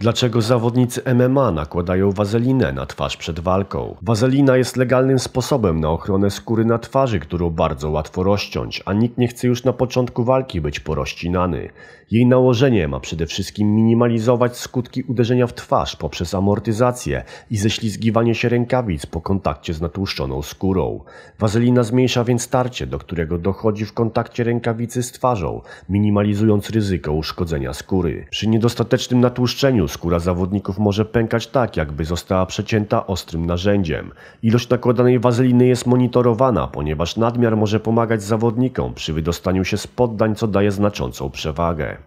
Dlaczego zawodnicy MMA nakładają wazelinę na twarz przed walką? Wazelina jest legalnym sposobem na ochronę skóry na twarzy, którą bardzo łatwo rozciąć, a nikt nie chce już na początku walki być porościnany. Jej nałożenie ma przede wszystkim minimalizować skutki uderzenia w twarz poprzez amortyzację i ześlizgiwanie się rękawic po kontakcie z natłuszczoną skórą. Wazelina zmniejsza więc tarcie, do którego dochodzi w kontakcie rękawicy z twarzą, minimalizując ryzyko uszkodzenia skóry. Przy niedostatecznym natłuszczeniu skóra zawodników może pękać tak, jakby została przecięta ostrym narzędziem. Ilość nakładanej wazeliny jest monitorowana, ponieważ nadmiar może pomagać zawodnikom przy wydostaniu się z poddań, co daje znaczącą przewagę.